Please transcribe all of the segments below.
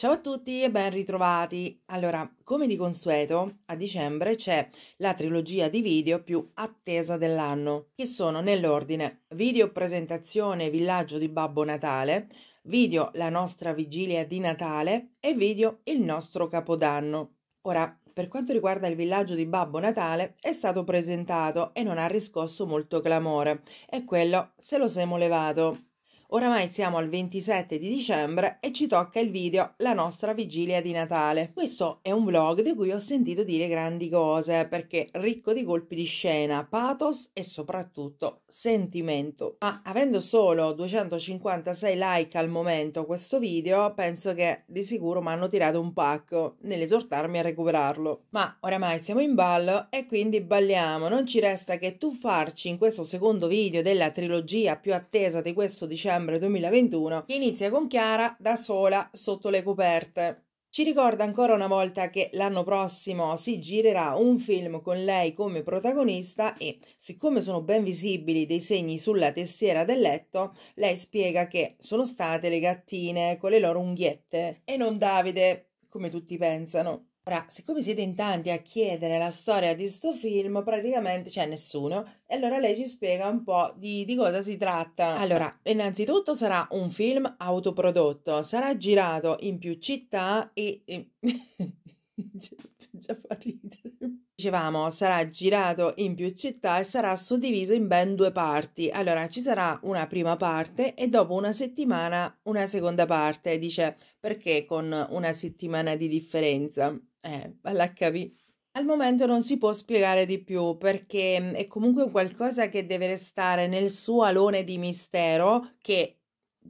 Ciao a tutti e ben ritrovati. Allora, come di consueto, a dicembre c'è la trilogia di video più attesa dell'anno, che sono nell'ordine video presentazione villaggio di Babbo Natale, video la nostra vigilia di Natale e video il nostro capodanno. Ora, per quanto riguarda il villaggio di Babbo Natale, è stato presentato e non ha riscosso molto clamore, e quello se lo siamo levato Oramai siamo al 27 di dicembre e ci tocca il video La nostra vigilia di Natale. Questo è un vlog di cui ho sentito dire grandi cose perché ricco di colpi di scena, pathos e soprattutto sentimento. Ma avendo solo 256 like al momento questo video, penso che di sicuro mi hanno tirato un pacco nell'esortarmi a recuperarlo. Ma oramai siamo in ballo e quindi balliamo, non ci resta che tuffarci in questo secondo video della trilogia più attesa di questo dicembre dicembre 2021 che inizia con Chiara da sola sotto le coperte. Ci ricorda ancora una volta che l'anno prossimo si girerà un film con lei come protagonista e siccome sono ben visibili dei segni sulla testiera del letto, lei spiega che sono state le gattine con le loro unghiette e non Davide, come tutti pensano. Ora, siccome siete in tanti a chiedere la storia di sto film, praticamente c'è nessuno. E allora lei ci spiega un po' di, di, cosa si tratta. Allora, innanzitutto sarà un film autoprodotto, sarà girato in più città e... e... già fa ridere dicevamo, sarà girato in più città e sarà suddiviso in ben due parti. Allora ci sarà una prima parte e dopo una settimana una seconda parte. Dice perché con una settimana di differenza? Eh, la capì. Al momento non si può spiegare di più perché mm, è comunque qualcosa che deve restare nel suo alone di mistero che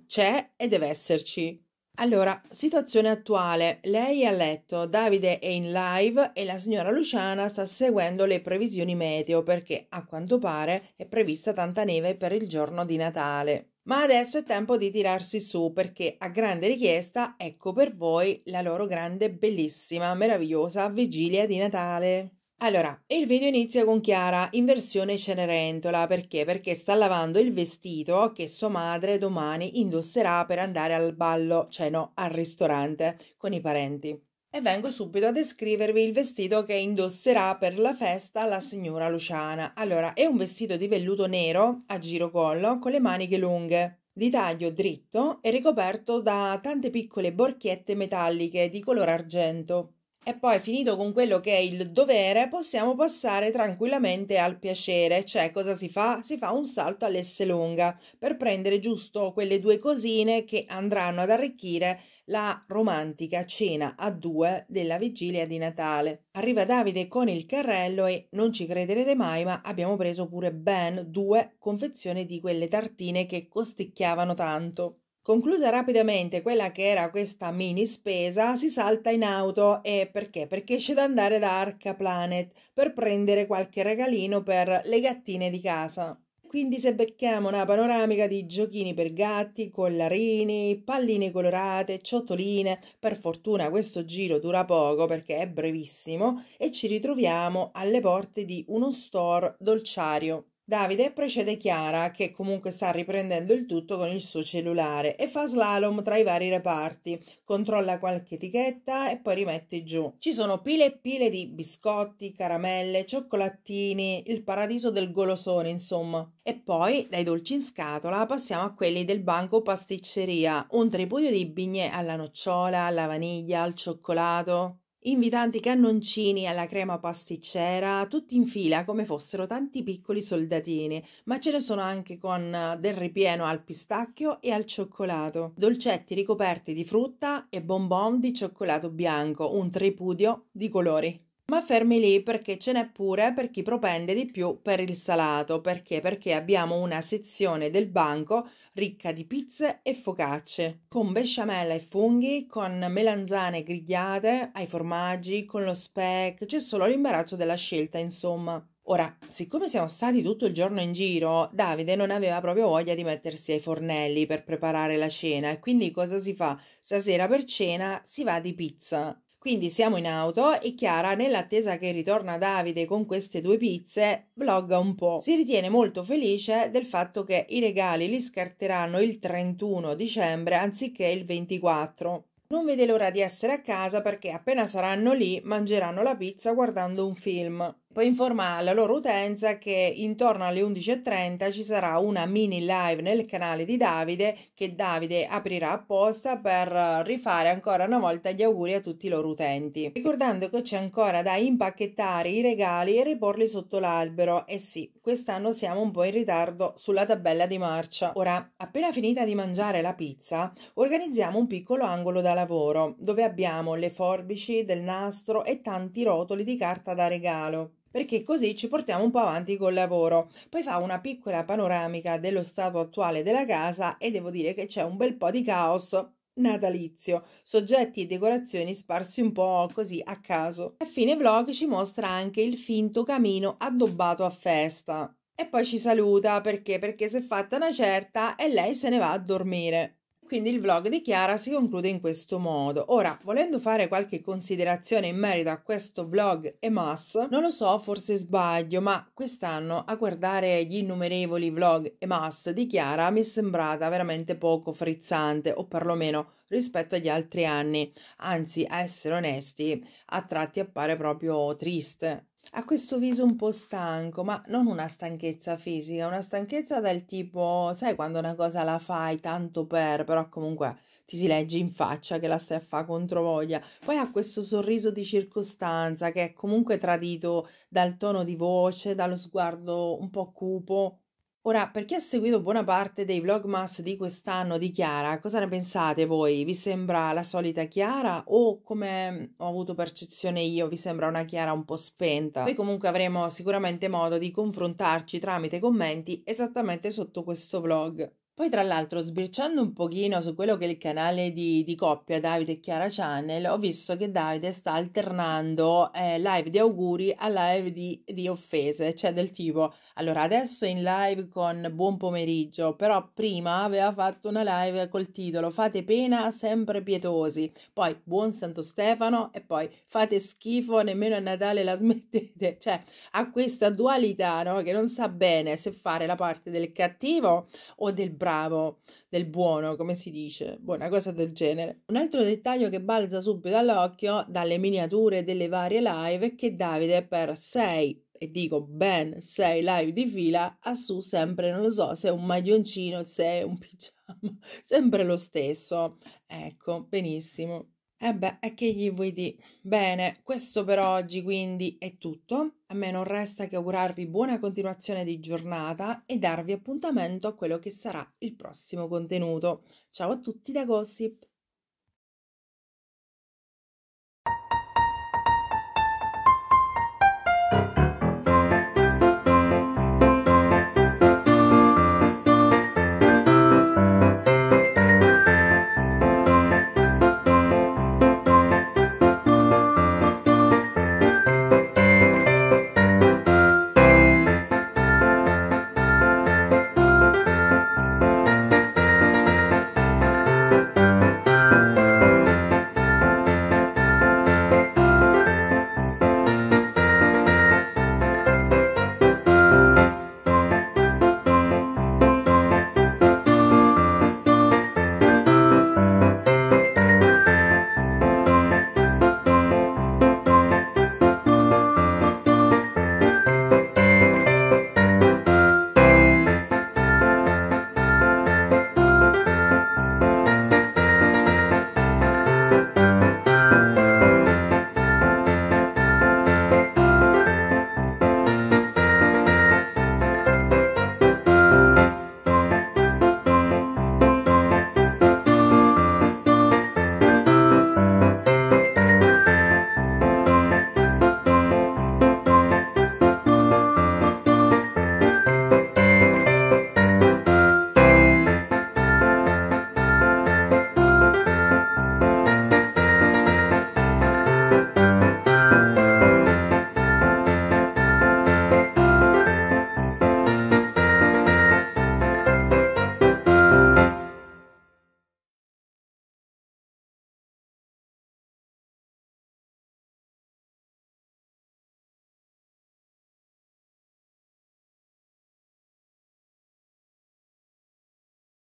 c'è e deve esserci allora, situazione attuale. Lei è a letto, Davide è in live e la signora Luciana sta seguendo le previsioni meteo perché a quanto pare è prevista tanta neve per il giorno di Natale. Ma adesso è tempo di tirarsi su perché a grande richiesta ecco per voi la loro grande, bellissima, meravigliosa vigilia di Natale. Allora, il video inizia con Chiara in versione Cenerentola, perché? Perché sta lavando il vestito che sua madre domani indosserà per andare al ballo, cioè no, al ristorante con i parenti. E vengo subito a descrivervi il vestito che indosserà per la festa la signora Luciana. Allora, è un vestito di velluto nero a girocollo con le maniche lunghe, di taglio dritto e ricoperto da tante piccole borchiette metalliche di color argento e poi finito con quello che è il dovere, possiamo passare tranquillamente al piacere, cioè cosa si fa? Si fa un salto all'esse lunga per prendere giusto quelle due cosine che andranno ad arricchire la romantica cena a due della vigilia di Natale. Arriva Davide con il carrello e non ci crederete mai, ma abbiamo preso pure ben due confezioni di quelle tartine che costicchiavano tanto. Conclusa rapidamente quella che era questa mini spesa, si salta in auto e perché? Perché c'è da andare da Arca Planet per prendere qualche regalino per le gattine di casa. Quindi se becchiamo una panoramica di giochini per gatti, collarini, palline colorate, ciotoline, per fortuna questo giro dura poco perché è brevissimo e ci ritroviamo alle porte di uno store dolciario. Davide precede Chiara, che comunque sta riprendendo il tutto con il suo cellulare e fa slalom tra i vari reparti, controlla qualche etichetta e poi rimette giù. Ci sono pile e pile di biscotti, caramelle, cioccolattini, il paradiso del golosone, insomma. E poi dai dolci in scatola passiamo a quelli del banco pasticceria, un tripudio di bignè alla nocciola, alla vaniglia, al cioccolato invitanti cannoncini alla crema pasticcera, tutti in fila come fossero tanti piccoli soldatini, ma ce ne sono anche con eh, del ripieno al pistacchio e al cioccolato, dolcetti ricoperti di frutta e bonbon di cioccolato bianco, un tripudio di colori. Ma fermi lì perché ce n'è pure per chi propende di più per il salato, perché? Perché abbiamo una sezione del banco ricca di pizze e focacce, con besciamella e funghi, con melanzane grigliate ai formaggi, con lo speck, c'è solo l'imbarazzo della scelta, insomma. Ora, siccome siamo stati tutto il giorno in giro, Davide non aveva proprio voglia di mettersi ai fornelli per preparare la cena e quindi cosa si fa? Stasera per cena si va di pizza. Quindi siamo in auto e Chiara, nell'attesa che ritorna Davide con queste due pizze, vlogga un po'. Si ritiene molto felice del fatto che i regali li scarteranno il 31 dicembre anziché il 24. Non vede l'ora di essere a casa perché appena saranno lì mangeranno la pizza guardando un film poi informa la loro utenza che intorno alle 11.30 ci sarà una mini live nel canale di Davide che Davide aprirà apposta per rifare ancora una volta gli auguri a tutti i loro utenti. Ricordando che c'è ancora da impacchettare i regali e riporli sotto l'albero. E eh sì, quest'anno siamo un po' in ritardo sulla tabella di marcia. Ora, appena finita di mangiare la pizza, organizziamo un piccolo angolo da lavoro dove abbiamo le forbici, del nastro e tanti rotoli di carta da regalo perché così ci portiamo un po' avanti col lavoro. Poi fa una piccola panoramica dello stato attuale della casa e devo dire che c'è un bel po' di caos natalizio, soggetti e decorazioni sparsi un po' così a caso. A fine vlog ci mostra anche il finto camino addobbato a festa. E poi ci saluta perché? Perché si è fatta una certa e lei se ne va a dormire. Quindi il vlog di Chiara si conclude in questo modo. Ora, volendo fare qualche considerazione in merito a questo vlog e mass, non lo so, forse sbaglio, ma quest'anno a guardare gli innumerevoli vlog e mass di Chiara mi è sembrata veramente poco frizzante, o perlomeno rispetto agli altri anni. Anzi, a essere onesti, a tratti appare proprio triste ha questo viso un po' stanco, ma non una stanchezza fisica, una stanchezza del tipo, sai quando una cosa la fai tanto per, però comunque ti si legge in faccia che la stai a fare contro voglia. Poi ha questo sorriso di circostanza che è comunque tradito dal tono di voce, dallo sguardo un po' cupo, Ora, per chi ha seguito buona parte dei vlogmas di quest'anno di Chiara, cosa ne pensate voi? Vi sembra la solita Chiara o come ho avuto percezione io, vi sembra una Chiara un po' spenta? Poi comunque avremo sicuramente modo di confrontarci tramite commenti esattamente sotto questo vlog. Poi tra l'altro sbirciando un pochino su quello che è il canale di, di coppia Davide e Chiara Channel ho visto che Davide sta alternando eh, live di auguri a live di, di, offese, cioè del tipo allora adesso è in live con buon pomeriggio, però prima aveva fatto una live col titolo fate pena sempre pietosi, poi buon Santo Stefano e poi fate schifo nemmeno a Natale la smettete, cioè ha questa dualità no? che non sa bene se fare la parte del cattivo o del bravo bravo, del buono, come si dice, buona boh, cosa del genere. Un altro dettaglio che balza subito all'occhio dalle miniature delle varie live è che Davide per sei e dico ben sei live di fila ha su sempre, non lo so, se è un maglioncino, se è un pigiama, sempre lo stesso. Ecco, benissimo. Eh e beh, è che gli vuoi dire? Bene, questo per oggi quindi è tutto. A me non resta che augurarvi buona continuazione di giornata e darvi appuntamento a quello che sarà il prossimo contenuto. Ciao a tutti da Gossip!